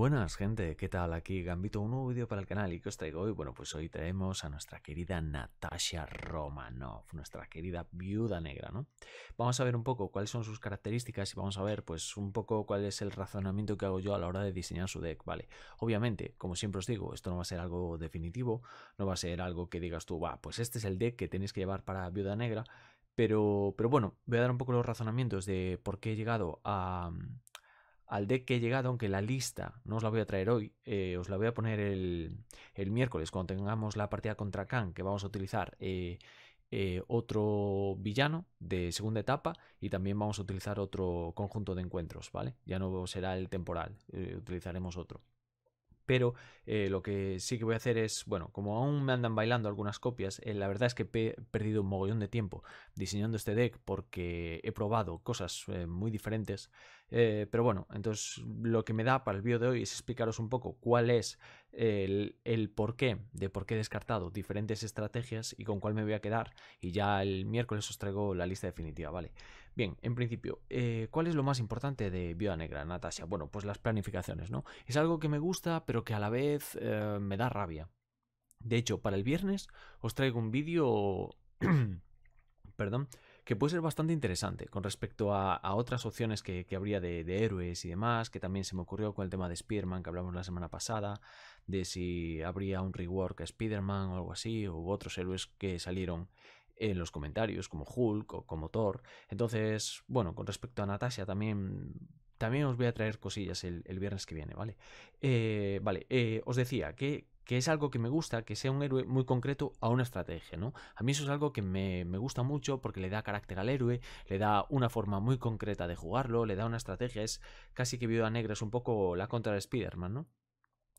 buenas gente, ¿qué tal? Aquí Gambito, un nuevo vídeo para el canal y que os traigo hoy, bueno pues hoy traemos a nuestra querida Natasha Romanoff, nuestra querida viuda negra, ¿no? Vamos a ver un poco cuáles son sus características y vamos a ver pues un poco cuál es el razonamiento que hago yo a la hora de diseñar su deck, ¿vale? Obviamente, como siempre os digo, esto no va a ser algo definitivo, no va a ser algo que digas tú, va, pues este es el deck que tenéis que llevar para viuda negra, pero, pero bueno, voy a dar un poco los razonamientos de por qué he llegado a al deck que he llegado, aunque la lista no os la voy a traer hoy, eh, os la voy a poner el, miércoles cuando tengamos la partida contra Khan, que vamos a utilizar eh, eh, otro villano de segunda etapa y también vamos a utilizar otro conjunto de encuentros, ¿vale? Ya no será el temporal, utilizaremos otro pero eh, lo que sí que voy a hacer es, bueno, como aún me andan bailando algunas copias, eh, la verdad es que he perdido un mogollón de tiempo diseñando este deck porque he probado cosas eh, muy diferentes, pero bueno, entonces lo que me da para el vídeo de hoy es explicaros un poco cuál es el, porqué de por qué he descartado diferentes estrategias y con cuál me voy a quedar y ya el miércoles os traigo la lista definitiva, ¿vale? vale Bien, en principio, eh, ¿cuál es lo más importante de Viuda Negra, Natasha? Bueno, pues las planificaciones, ¿no? Es algo que me gusta, pero que a la vez eh, me da rabia. De hecho, para el viernes os traigo un vídeo... perdón, que puede ser bastante interesante con respecto a, otras opciones que, habría de, héroes y demás, que también se me ocurrió con el tema de Spider-Man que hablamos la semana pasada, de si habría un rework a Spider-Man o algo así, u otros héroes que salieron en los comentarios, como Hulk o como Thor. Entonces, bueno, con respecto a Natasha también también os voy a traer cosillas el, viernes que viene, ¿vale? Eh, vale, eh, os decía que, es algo que me gusta, que sea un héroe muy concreto a una estrategia, ¿no? A mí eso es algo que me, me, gusta mucho porque le da carácter al héroe, le da una forma muy concreta de jugarlo, le da una estrategia, es casi que Viuda Negra es un poco la contra de Spider-Man, ¿no?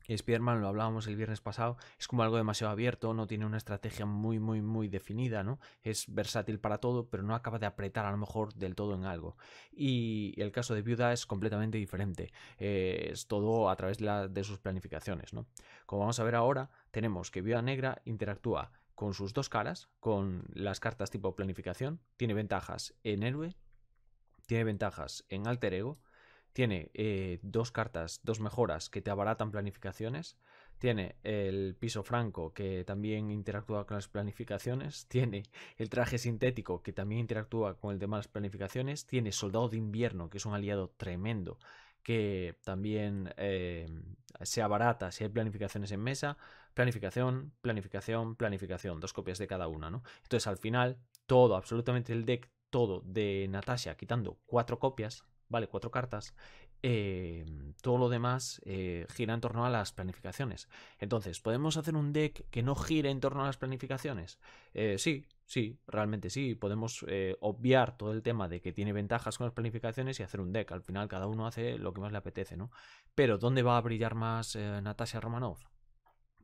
Spiderman, lo hablábamos el viernes pasado, es como algo demasiado abierto, no tiene una estrategia muy, muy, muy definida, ¿no? Es versátil para todo, pero no acaba de apretar a lo mejor del todo en algo. Y el caso de Viuda es completamente diferente, eh, es todo a través de, sus planificaciones, ¿no? Como vamos a ver ahora, tenemos que Viuda Negra interactúa con sus dos caras, con las cartas tipo planificación, tiene ventajas en héroe, tiene ventajas en alter ego, tiene eh, dos cartas, dos mejoras que te abaratan planificaciones. Tiene el piso franco que también interactúa con las planificaciones. Tiene el traje sintético que también interactúa con el tema de las planificaciones. Tiene soldado de invierno que es un aliado tremendo que también eh, se abarata si hay planificaciones en mesa, planificación, planificación, planificación, dos copias de cada una, ¿no? Entonces al final todo, absolutamente el deck, todo de Natasha, quitando cuatro copias, vale cuatro cartas, eh, todo lo demás eh, gira en torno a las planificaciones. Entonces, ¿podemos hacer un deck que no gire en torno a las planificaciones? Eh, sí, sí, realmente sí. Podemos obviar todo el tema de que tiene ventajas con las planificaciones y hacer un deck. Al final, cada uno hace lo que más le apetece, ¿no? Pero, ¿dónde va a brillar más Natasha Romanov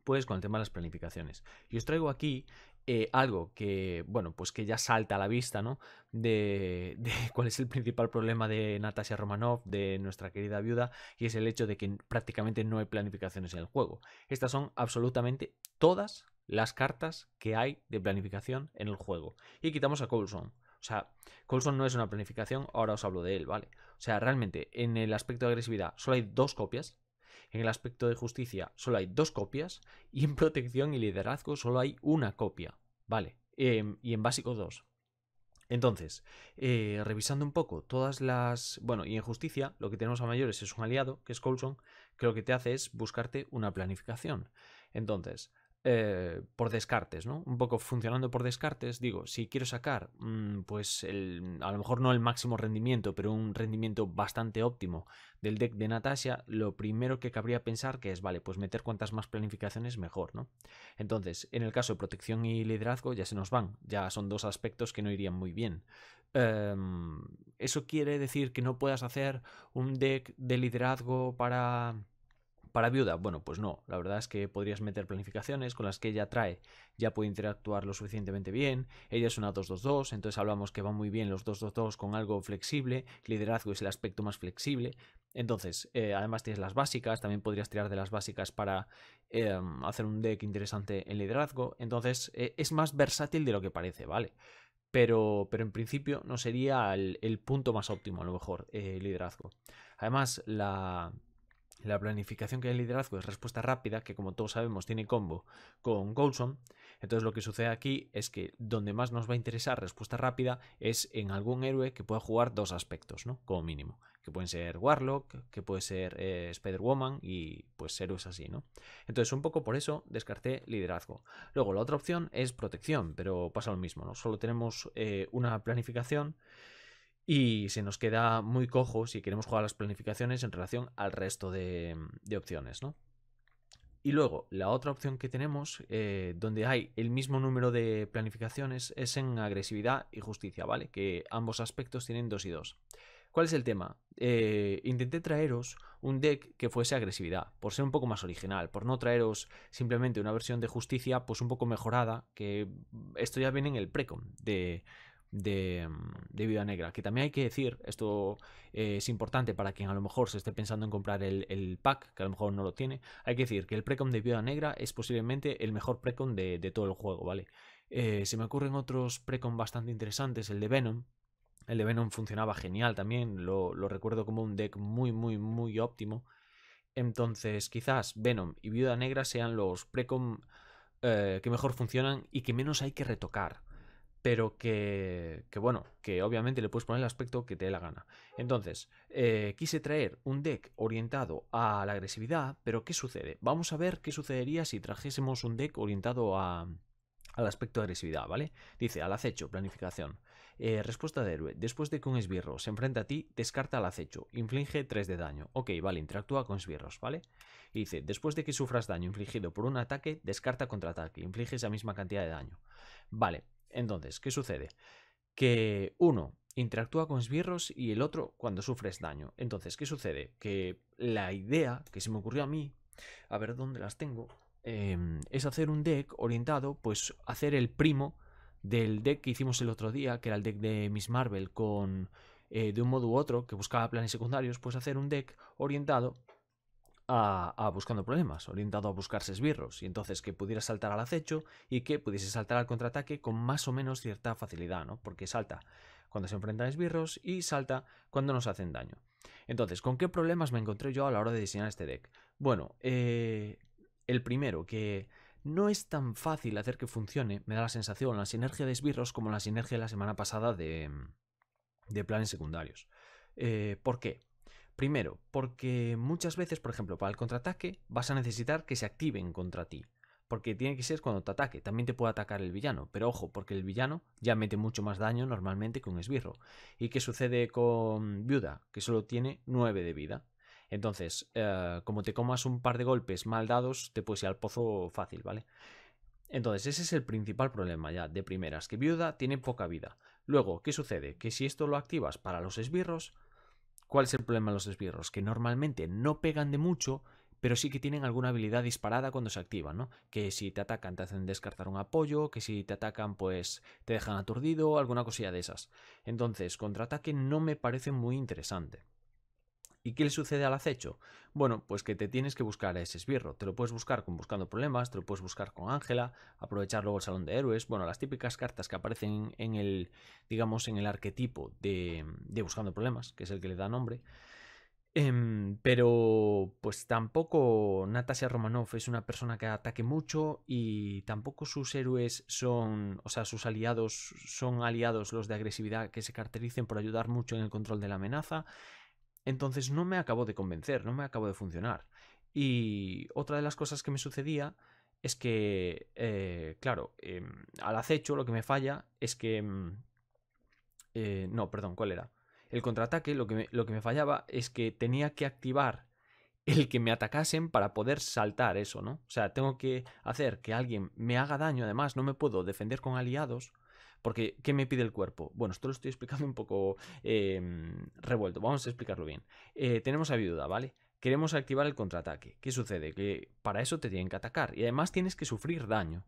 Pues con el tema de las planificaciones. Y os traigo aquí eh, algo que, bueno, pues que ya salta a la vista, ¿no? De, de, cuál es el principal problema de Natasha Romanoff, de nuestra querida viuda, y es el hecho de que prácticamente no hay planificaciones en el juego. Estas son absolutamente todas las cartas que hay de planificación en el juego. Y quitamos a Coulson. O sea, Coulson no es una planificación, ahora os hablo de él, ¿vale? O sea, realmente en el aspecto de agresividad solo hay dos copias en el aspecto de justicia solo hay dos copias y en protección y liderazgo solo hay una copia. Vale. Em, y en básico dos. Entonces, eh, revisando un poco todas las... Bueno, y en justicia lo que tenemos a mayores es un aliado, que es Coulson, que lo que te hace es buscarte una planificación. Entonces, eh, por descartes, ¿no? Un poco funcionando por descartes, digo, si quiero sacar, mm, pues el, a lo mejor no el máximo rendimiento, pero un rendimiento bastante óptimo del deck de Natasha, lo primero que cabría pensar que es, vale, pues meter cuantas más planificaciones mejor, ¿no? Entonces, en el caso de protección y liderazgo ya se nos van, ya son dos aspectos que no irían muy bien. Em, eso quiere decir que no puedas hacer un deck de liderazgo para para viuda, bueno, pues no, la verdad es que podrías meter planificaciones con las que ella trae, ya puede interactuar lo suficientemente bien, ella es una 222, entonces hablamos que va muy bien los 222 con algo flexible, liderazgo es el aspecto más flexible, entonces eh, además tienes las básicas, también podrías tirar de las básicas para eh, hacer un deck interesante en liderazgo, entonces eh, es más versátil de lo que parece, ¿vale? Pero, pero, en principio no sería el, punto más óptimo, a lo mejor, el liderazgo. Además, la, la planificación que hay liderazgo es respuesta rápida, que como todos sabemos tiene combo con Goldson. Entonces lo que sucede aquí es que donde más nos va a interesar respuesta rápida es en algún héroe que pueda jugar dos aspectos, ¿no? Como mínimo. Que pueden ser Warlock, que puede ser eh, Spider-Woman y pues héroes así, ¿no? Entonces un poco por eso descarté liderazgo. Luego la otra opción es protección, pero pasa lo mismo, ¿no? Solo tenemos eh, una planificación y se nos queda muy cojo si queremos jugar las planificaciones en relación al resto de, opciones, ¿no? Y luego, la otra opción que tenemos, eh, donde hay el mismo número de planificaciones, es en agresividad y justicia, ¿vale? Que ambos aspectos tienen 2 y 2. ¿Cuál es el tema? Eh, intenté traeros un deck que fuese agresividad, por ser un poco más original, por no traeros simplemente una versión de justicia, pues un poco mejorada, que esto ya viene en el precom de, Mm, de, Viuda Negra. Que también hay que decir, esto eh, es importante para quien a lo mejor se esté pensando en comprar el, pack, que a lo mejor no lo tiene. Hay que decir que el precom de Viuda Negra es posiblemente el mejor precom de, de todo el juego, ¿vale? Eh, se me ocurren otros precom bastante interesantes, el de Venom, el de Venom funcionaba genial también, lo, recuerdo como un deck muy, muy, muy óptimo. Entonces, quizás Venom y Viuda Negra sean los precom eh, que mejor funcionan y que menos hay que retocar pero que, que, bueno, que obviamente le puedes poner el aspecto que te dé la gana. Entonces, eh, quise traer un deck orientado a la agresividad, pero ¿qué sucede? Vamos a ver qué sucedería si trajésemos un deck orientado a, al aspecto de agresividad, ¿vale? Dice, al acecho, planificación. Eh, respuesta de héroe. Después de que un esbirro se enfrenta a ti, descarta al acecho. Inflige 3 de daño. Ok, vale, interactúa con esbirros, ¿vale? Y dice, después de que sufras daño infligido por un ataque, descarta contraataque. Inflige esa misma cantidad de daño. Vale, entonces, ¿qué sucede? Que uno interactúa con esbirros y el otro cuando sufres daño. Entonces, ¿qué sucede? Que la idea que se me ocurrió a mí, a ver dónde las tengo, em, es hacer un deck orientado, pues hacer el primo del deck que hicimos el otro día, que era el deck de Miss Marvel con... Eh, de un modo u otro, que buscaba planes secundarios, pues hacer un deck orientado a, buscando problemas, orientado a buscarse esbirros, y entonces que pudiera saltar al acecho y que pudiese saltar al contraataque con más o menos cierta facilidad, ¿no? Porque salta cuando se enfrentan a esbirros y salta cuando nos hacen daño. Entonces, ¿con qué problemas me encontré yo a la hora de diseñar este deck? Bueno, eh, el primero, que no es tan fácil hacer que funcione, me da la sensación, la sinergia de esbirros como la sinergia de la semana pasada de, planes secundarios. Eh, ¿Por qué? Primero, porque muchas veces, por ejemplo, para el contraataque vas a necesitar que se activen contra ti. Porque tiene que ser cuando te ataque. También te puede atacar el villano. Pero ojo, porque el villano ya mete mucho más daño normalmente que un esbirro. ¿Y qué sucede con Viuda? Que solo tiene 9 de vida. Entonces, eh, como te comas un par de golpes mal dados, te puedes ir al pozo fácil, ¿vale? Entonces, ese es el principal problema ya de primeras, que viuda tiene poca vida. Luego, ¿qué sucede? Que si esto lo activas para los esbirros, ¿Cuál es el problema de los esbirros? Que normalmente no pegan de mucho, pero sí que tienen alguna habilidad disparada cuando se activan, ¿no? Que si te atacan te hacen descartar un apoyo, que si te atacan pues te dejan aturdido, alguna cosilla de esas. Entonces, contraataque no me parece muy interesante. ¿Y qué le sucede al acecho? Bueno, pues que te tienes que buscar a ese esbirro. Te lo puedes buscar con Buscando Problemas, te lo puedes buscar con Ángela, aprovechar luego el Salón de Héroes. Bueno, las típicas cartas que aparecen en el, digamos, en el arquetipo de, de Buscando Problemas, que es el que le da nombre. Em, pero pues tampoco Natasha Romanoff es una persona que ataque mucho y tampoco sus héroes son, o sea, sus aliados son aliados los de agresividad que se caractericen por ayudar mucho en el control de la amenaza. Entonces no me acabó de convencer, no me acabó de funcionar. Y otra de las cosas que me sucedía es que, eh, claro, em, al acecho lo que me falla es que... Mm, eh, no, perdón, ¿cuál era? El contraataque lo que, lo que me fallaba es que tenía que activar el que me atacasen para poder saltar eso, ¿no? O sea, tengo que hacer que alguien me haga daño, además no me puedo defender con aliados porque, ¿qué me pide el cuerpo? Bueno, esto lo estoy explicando un poco em, revuelto. Vamos a explicarlo bien. Eh, tenemos a viuda, ¿vale? Queremos activar el contraataque. ¿Qué sucede? Que para eso te tienen que atacar. Y además tienes que sufrir daño.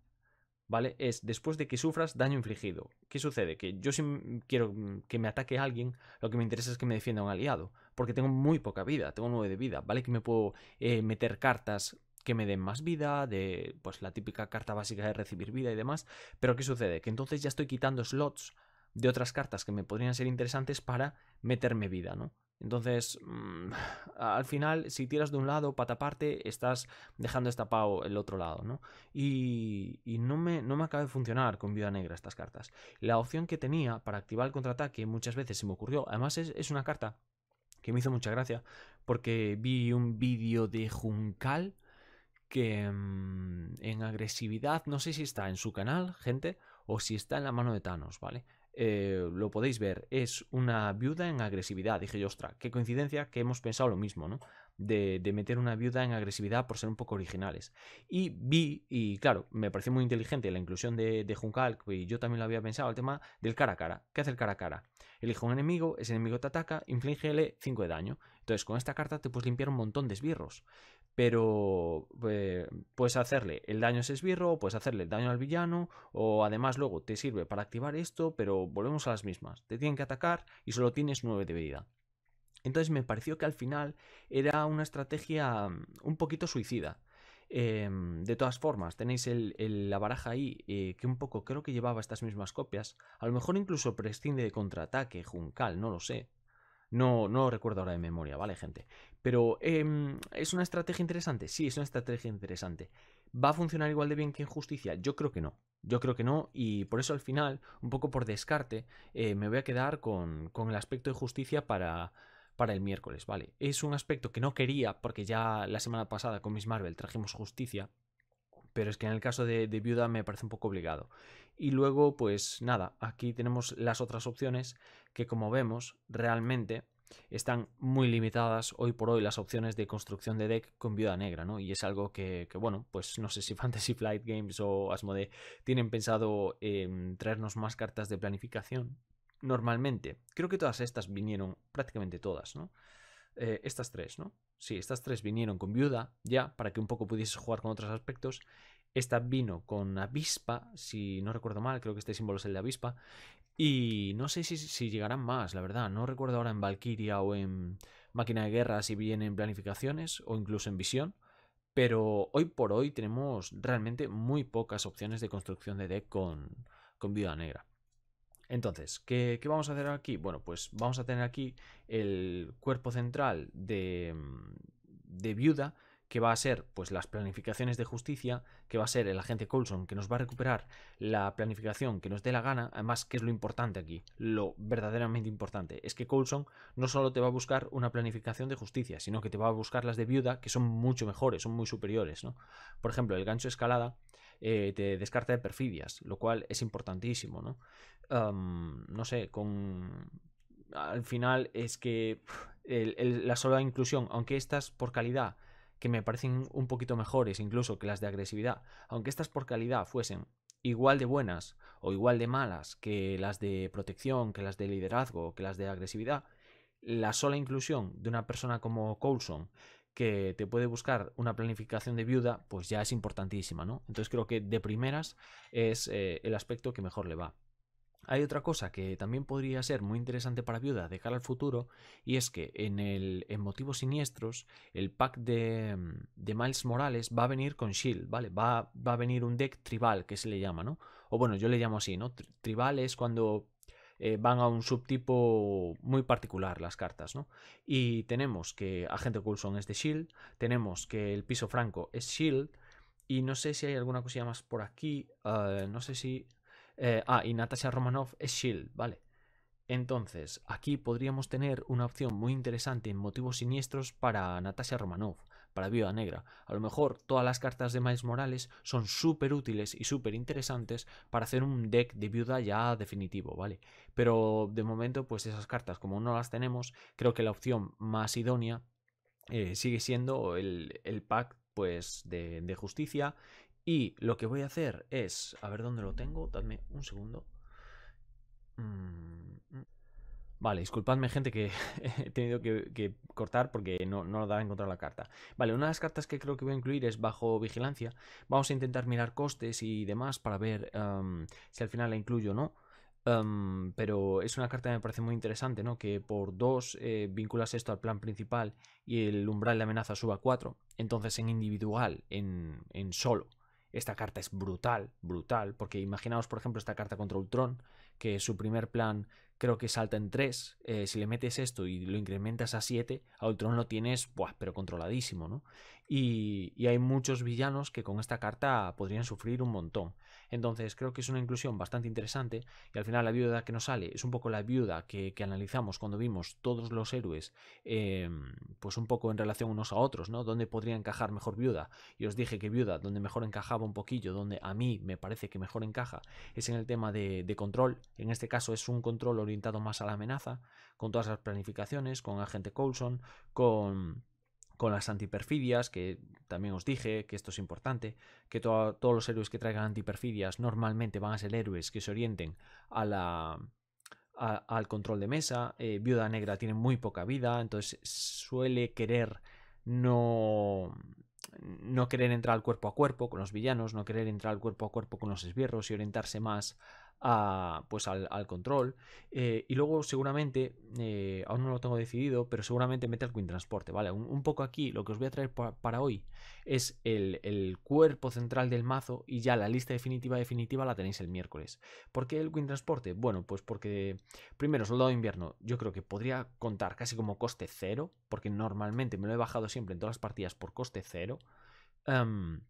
¿Vale? Es después de que sufras daño infligido. ¿Qué sucede? Que yo si quiero mm, que me ataque alguien, lo que me interesa es que me defienda un aliado. Porque tengo muy poca vida, tengo 9 de vida, ¿vale? Que me puedo eh, meter cartas que me den más vida, de pues la típica carta básica de recibir vida y demás. Pero ¿qué sucede? Que entonces ya estoy quitando slots de otras cartas que me podrían ser interesantes para meterme vida, ¿no? Entonces, mm, al final, si tiras de un lado pata taparte, estás dejando estapado el otro lado, ¿no? Y, y, no, me, no me acaba de funcionar con vida Negra estas cartas. La opción que tenía para activar el contraataque muchas veces se me ocurrió. Además, es, es una carta que me hizo mucha gracia porque vi un vídeo de Juncal que mm, en agresividad, no sé si está en su canal, gente, o si está en la mano de Thanos, ¿vale? Eh, lo podéis ver, es una viuda en agresividad. Dije yo, ostra, qué coincidencia que hemos pensado lo mismo, ¿no? De, de, meter una viuda en agresividad por ser un poco originales. Y vi, y claro, me pareció muy inteligente la inclusión de, de Junkal, y yo también lo había pensado, el tema del cara a cara. ¿Qué hace el cara a cara? Elige un enemigo, ese enemigo te ataca, infligele 5 de daño. Entonces, con esta carta te puedes limpiar un montón de esbirros pero eh, puedes hacerle el daño a ese esbirro, puedes hacerle el daño al villano, o además luego te sirve para activar esto, pero volvemos a las mismas. Te tienen que atacar y solo tienes 9 de vida. Entonces me pareció que al final era una estrategia mm, un poquito suicida. Em, de todas formas, tenéis la baraja ahí, eh, que un poco creo que llevaba estas mismas copias. A lo mejor incluso prescinde de contraataque, Juncal, no lo sé. No, no lo recuerdo ahora de memoria, ¿vale, gente? Pero, em, ¿es una estrategia interesante? Sí, es una estrategia interesante. ¿Va a funcionar igual de bien que en justicia? Yo creo que no. Yo creo que no, y por eso al final, un poco por descarte, eh, me voy a quedar con, con el aspecto de justicia para, para el miércoles, ¿vale? Es un aspecto que no quería, porque ya la semana pasada con Miss Marvel trajimos justicia, pero es que en el caso de, viuda me parece un poco obligado. Y luego, pues nada, aquí tenemos las otras opciones que como vemos realmente están muy limitadas hoy por hoy las opciones de construcción de deck con viuda negra, ¿no? Y es algo que, bueno, pues no sé si Fantasy Flight Games o Asmode tienen pensado en em, traernos más cartas de planificación normalmente. Creo que todas estas vinieron, prácticamente todas, ¿no? Eh, estas tres, ¿no? Sí, estas tres vinieron con viuda ya, para que un poco pudiese jugar con otros aspectos. Esta vino con avispa, si no recuerdo mal, creo que este símbolo es el de avispa. Y no sé si, si llegarán más, la verdad. No recuerdo ahora en Valkyria o en Máquina de Guerra si vienen planificaciones o incluso en visión. Pero hoy por hoy tenemos realmente muy pocas opciones de construcción de deck con viuda negra. Entonces, ¿qué, vamos a hacer aquí? Bueno, pues vamos a tener aquí el cuerpo central de, mm, de viuda, que va a ser pues las planificaciones de justicia, que va a ser el agente Coulson, que nos va a recuperar la planificación que nos dé la gana. Además, ¿qué es lo importante aquí? Lo verdaderamente importante es que Coulson no solo te va a buscar una planificación de justicia, sino que te va a buscar las de viuda, que son mucho mejores, son muy superiores. ¿no? Por ejemplo, el gancho escalada eh, te descarta de perfidias, lo cual es importantísimo, ¿no? no sé, con... Al final es que la sola inclusión, aunque estas por calidad, que me parecen un poquito mejores incluso que las de agresividad, aunque estas por calidad fuesen igual de buenas o igual de malas que las de protección, que las de liderazgo, que las de agresividad, la sola inclusión de una persona como Coulson que te puede buscar una planificación de viuda, pues ya es importantísima, ¿no? Entonces creo que de primeras es eh, el aspecto que mejor le va. Hay otra cosa que también podría ser muy interesante para viuda de cara al futuro, y es que en, el, motivos siniestros, el pack de, mm, de Miles Morales va a venir con Shield, ¿vale? Va, va, a venir un deck tribal, que se le llama, ¿no? O bueno, yo le llamo así, ¿no? Tribal es cuando eh, van a un subtipo muy particular las cartas, ¿no? Y tenemos que Agente Coulson es de Shield, tenemos que el piso franco es Shield, y no sé si hay alguna cosilla más por aquí, eh, no sé si... Eh, ah, y Natasha Romanoff es Shield, vale. Entonces, aquí podríamos tener una opción muy interesante en motivos siniestros para Natasha Romanoff para Viuda Negra. A lo mejor todas las cartas de Miles Morales son súper útiles y súper interesantes para hacer un deck de Viuda ya definitivo, ¿vale? Pero de momento, pues esas cartas, como no las tenemos, creo que la opción más idónea eh, sigue siendo el, pack pues de, justicia y lo que voy a hacer es, a ver dónde lo tengo, Dame un segundo. Mm. Vale, disculpadme gente que he tenido que, cortar porque no, lo daba a encontrar la carta. Vale, una de las cartas que creo que voy a incluir es bajo vigilancia. Vamos a intentar mirar costes y demás para ver em, si al final la incluyo o no. Em, pero es una carta que me parece muy interesante, ¿no? Que por dos eh, vinculas esto al plan principal y el umbral de amenaza suba a 4. Entonces en individual, en, en solo, esta carta es brutal, brutal, porque imaginaos, por ejemplo, esta carta contra Ultron, que su primer plan creo que salta en 3. Eh, si le metes esto y lo incrementas a 7, a Ultron lo tienes, pues, pero controladísimo, ¿no? y, hay muchos villanos que con esta carta podrían sufrir un montón. Entonces creo que es una inclusión bastante interesante y al final la viuda que nos sale es un poco la viuda que, analizamos cuando vimos todos los héroes, eh, pues un poco en relación unos a otros, ¿no? ¿Dónde podría encajar mejor viuda? Y os dije que viuda, donde mejor encajaba un poquillo, donde a mí me parece que mejor encaja, es en el tema de, de control. En este caso es un control orientado más a la amenaza, con todas las planificaciones, con agente Coulson, con con las antiperfidias, que también os dije que esto es importante, que todos los héroes que traigan antiperfidias normalmente van a ser héroes que se orienten al control de mesa. Eh, Viuda Negra tiene muy poca vida, entonces suele querer no, no querer entrar al cuerpo a cuerpo con los villanos, no querer entrar al cuerpo a cuerpo con los esbirros y orientarse más pues al, control. Eh, y luego seguramente, eh, aún no lo tengo decidido, pero seguramente mete al transporte ¿vale? Un, poco aquí lo que os voy a traer para hoy es el, cuerpo central del mazo y ya la lista definitiva definitiva la tenéis el miércoles. ¿Por qué el transporte Bueno, pues porque primero, soldado de invierno, yo creo que podría contar casi como coste cero, porque normalmente me lo he bajado siempre en todas las partidas por coste cero. Em,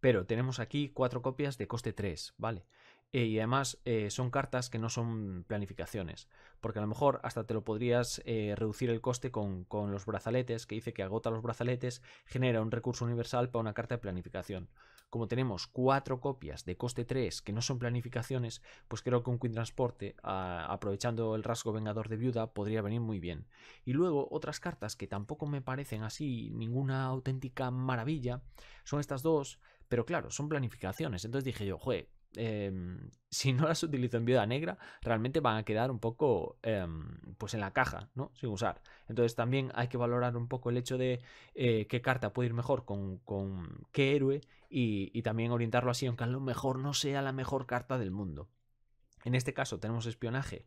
pero tenemos aquí cuatro copias de coste 3, ¿vale? Eh, y además eh, son cartas que no son planificaciones, porque a lo mejor hasta te lo podrías eh, reducir el coste con, los brazaletes, que dice que agota los brazaletes, genera un recurso universal para una carta de planificación. Como tenemos cuatro copias de coste 3 que no son planificaciones, pues creo que un Queen Transporte, ah, aprovechando el rasgo vengador de viuda, podría venir muy bien. Y luego otras cartas que tampoco me parecen así ninguna auténtica maravilla, son estas dos, pero claro, son planificaciones. Entonces dije yo, jue, Em, si no las utilizo en viuda negra, realmente van a quedar un poco em, pues en la caja, ¿no? Sin usar. Entonces también hay que valorar un poco el hecho de eh, qué carta puede ir mejor con, con qué héroe y, y, también orientarlo así, aunque a lo mejor no sea la mejor carta del mundo. En este caso tenemos espionaje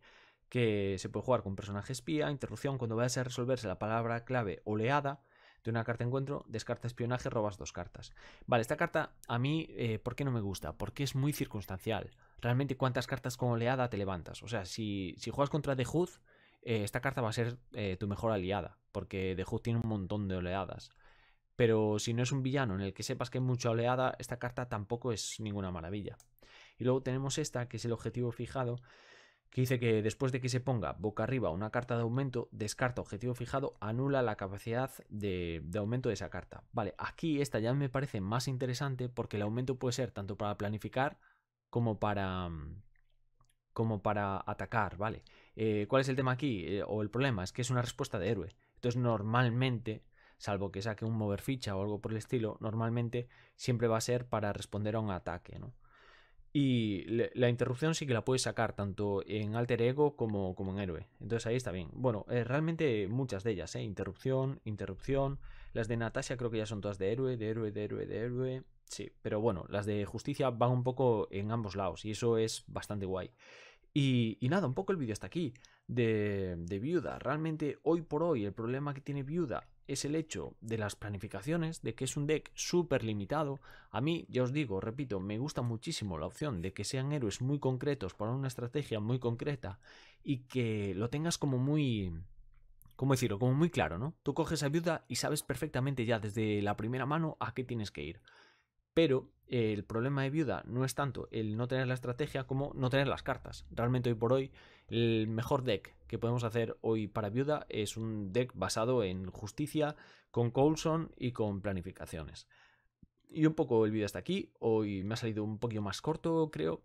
que se puede jugar con personaje espía, interrupción cuando vaya a resolverse la palabra clave oleada, de una carta encuentro, descarta espionaje, robas dos cartas. Vale, esta carta a mí, eh, ¿por qué no me gusta? Porque es muy circunstancial. Realmente cuántas cartas con oleada te levantas. O sea, si, si juegas contra The Hood, eh, esta carta va a ser eh, tu mejor aliada, porque The Hood tiene un montón de oleadas. Pero si no es un villano en el que sepas que hay mucha oleada, esta carta tampoco es ninguna maravilla. Y luego tenemos esta, que es el objetivo fijado, que dice que después de que se ponga boca arriba una carta de aumento, descarta objetivo fijado, anula la capacidad de, aumento de esa carta. Vale, aquí esta ya me parece más interesante porque el aumento puede ser tanto para planificar como para mm, como para atacar, ¿vale? Eh, ¿Cuál es el tema aquí? Eh, o el problema es que es una respuesta de héroe. Entonces normalmente, salvo que saque un mover ficha o algo por el estilo, normalmente siempre va a ser para responder a un ataque, ¿no? Y la interrupción sí que la puedes sacar tanto en alter ego como, como en héroe. Entonces ahí está bien. Bueno, eh, realmente muchas de ellas, ¿eh? Interrupción, interrupción. Las de Natasha creo que ya son todas de héroe, de héroe, de héroe, de héroe. Sí, pero bueno, las de justicia van un poco en ambos lados y eso es bastante guay. Y, nada, un poco el vídeo está aquí de, de, Viuda. Realmente hoy por hoy el problema que tiene Viuda es el hecho de las planificaciones, de que es un deck súper limitado. A mí, ya os digo, repito, me gusta muchísimo la opción de que sean héroes muy concretos para una estrategia muy concreta y que lo tengas como muy... ¿Cómo decirlo? Como muy claro, ¿no? Tú coges a viuda y sabes perfectamente ya desde la primera mano a qué tienes que ir. Pero eh, el problema de viuda no es tanto el no tener la estrategia como no tener las cartas. Realmente hoy por hoy el mejor deck que podemos hacer hoy para viuda es un deck basado en justicia, con Coulson y con planificaciones. Y un poco el vídeo hasta aquí. Hoy me ha salido un poquito más corto, creo.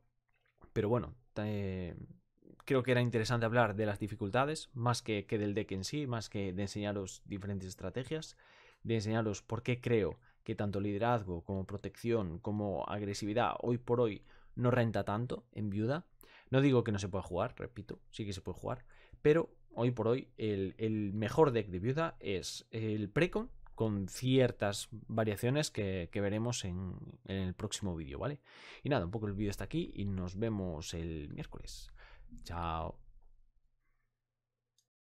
Pero bueno, creo que era interesante hablar de las dificultades, más que del deck en sí, más que de enseñaros diferentes estrategias, de enseñaros por qué creo que tanto liderazgo como protección como agresividad hoy por hoy no renta tanto en viuda. No digo que no se pueda jugar, repito, sí que se puede jugar, pero hoy por hoy el, mejor deck de viuda es el Precon con ciertas variaciones que, veremos en, en, el próximo vídeo, ¿vale? Y nada, un poco el vídeo está aquí y nos vemos el miércoles. Chao.